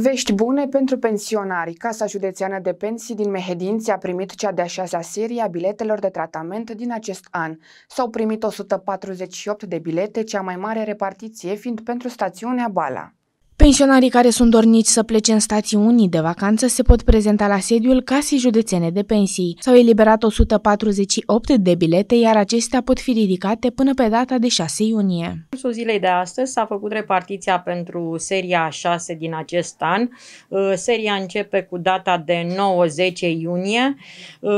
Vești bune pentru pensionari. Casa Județeană de Pensii din Mehedinți a primit cea de-a șasea serie a biletelor de tratament din acest an. S-au primit 148 de bilete, cea mai mare repartiție fiind pentru stațiunea Bala. Pensionarii care sunt dorniți să plece în stațiuni de vacanță se pot prezenta la sediul Casei Județene de Pensii. S-au eliberat 148 de bilete, iar acestea pot fi ridicate până pe data de 6 iunie. În cursul zilei de astăzi s-a făcut repartiția pentru seria 6 din acest an. Uh, seria începe cu data de 9-10 iunie. Uh,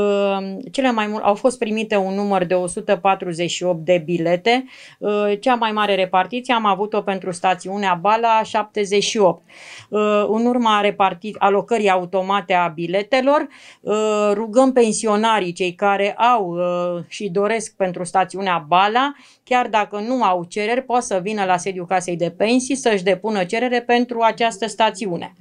cele mai mult au fost primite un număr de 148 de bilete. Uh, cea mai mare repartiție am avut-o pentru stațiunea Bala 70 78. Uh, în urma repartit, alocării automate a biletelor, uh, rugăm pensionarii, cei care au uh, și doresc pentru stațiunea Bala, chiar dacă nu au cereri, pot să vină la sediul casei de pensii să-și depună cerere pentru această stațiune.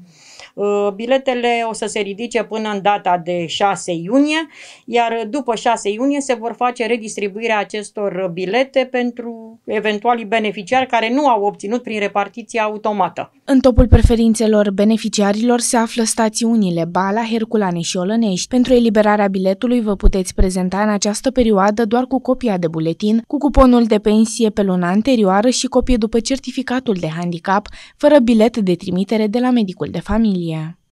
Biletele o să se ridice până în data de 6 iunie, iar după 6 iunie se vor face redistribuirea acestor bilete pentru eventualii beneficiari care nu au obținut prin repartiția automată. În topul preferințelor beneficiarilor se află stațiunile Bala, Herculane și Olănești. Pentru eliberarea biletului vă puteți prezenta în această perioadă doar cu copia de buletin, cu cuponul de pensie pe luna anterioară și copie după certificatul de handicap, fără bilet de trimitere de la medicul de familie.